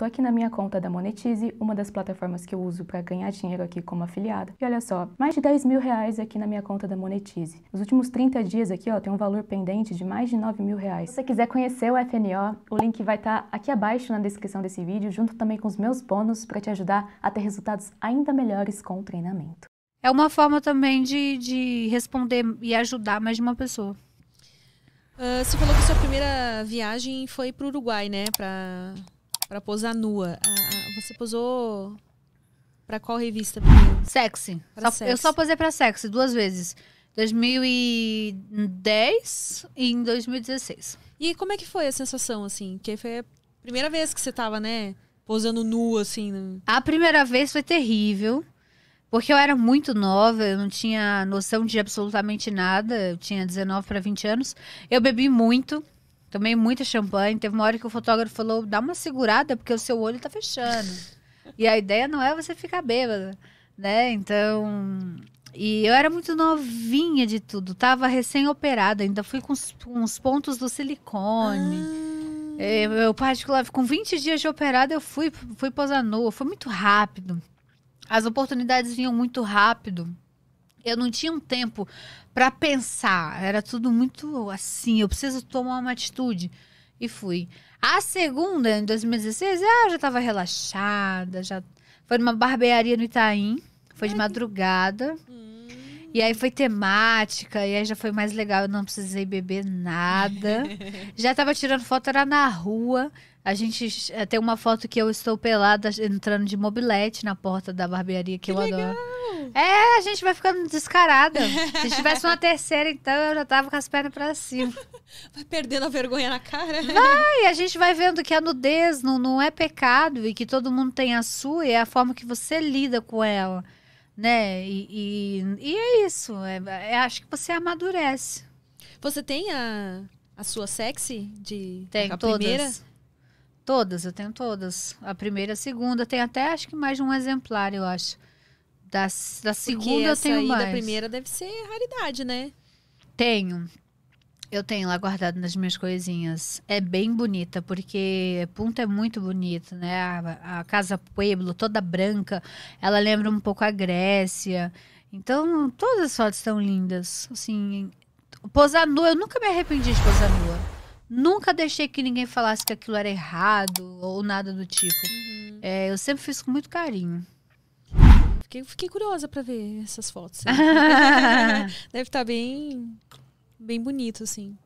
Estou aqui na minha conta da Monetize, uma das plataformas que eu uso para ganhar dinheiro aqui como afiliada. E olha só, mais de 10 mil reais aqui na minha conta da Monetize. Nos últimos 30 dias aqui, ó, tem um valor pendente de mais de 9 mil reais. Se você quiser conhecer o FNO, o link vai estar tá aqui abaixo na descrição desse vídeo, junto também com os meus bônus para te ajudar a ter resultados ainda melhores com o treinamento. É uma forma também de, de responder e ajudar mais de uma pessoa. Uh, você falou que sua primeira viagem foi para o Uruguai, né? Para Pra posar nua. Ah, você posou pra qual revista? Sexy. Só, sexy. Eu só posei pra sexy duas vezes. 2010 e em 2016. E como é que foi a sensação, assim? Que foi a primeira vez que você tava, né, posando nua assim? Né? A primeira vez foi terrível. Porque eu era muito nova, eu não tinha noção de absolutamente nada, eu tinha 19 para 20 anos. Eu bebi muito, Tomei muita champanhe. Teve uma hora que o fotógrafo falou: dá uma segurada, porque o seu olho tá fechando. e a ideia não é você ficar bêbada, né? Então. E eu era muito novinha de tudo. Tava recém-operada, ainda fui com os, com os, pontos do silicone. Ah. É, eu, eu, particular, com 20 dias de operada, eu fui, fui posar nua. Foi muito rápido. As oportunidades vinham muito rápido eu não tinha um tempo para pensar. Era tudo muito assim, eu preciso tomar uma atitude. E fui. A segunda, em 2016, ah, eu já estava relaxada, já foi numa barbearia no Itaim, foi de madrugada. Hum. E aí foi temática, e aí já foi mais legal, eu não precisei beber nada. já tava tirando foto, era na rua. A gente eh, tem uma foto que eu estou pelada entrando de mobilete na porta da barbearia que, que eu legal. adoro. É, a gente vai ficando descarada. Se tivesse uma terceira, então eu já tava com as pernas para cima. Vai perdendo a vergonha na cara. Vai, a gente vai vendo que a nudez não, não é pecado e que todo mundo tem a sua e é a forma que você lida com ela né? E, e, e é isso. É, é, acho que você amadurece. Você tem a, a sua sexy de tem, a todas. primeira? Todas, eu tenho todas. A primeira, a segunda, tem até acho que mais de um exemplar, eu acho. Da, da segunda eu tenho mais. da primeira deve ser raridade, né? Tenho, eu tenho lá guardado nas minhas coisinhas. É bem bonita, porque Punta é muito bonita, né? A, a Casa Pueblo, toda branca, ela lembra um pouco a Grécia. Então, todas as fotos estão lindas. Assim, posar nua, eu nunca me arrependi de posar nua. Nunca deixei que ninguém falasse que aquilo era errado ou nada do tipo. Uhum. É, eu sempre fiz com muito carinho. Fiquei, fiquei curiosa para ver essas fotos. Deve estar tá bem bem bonito, assim.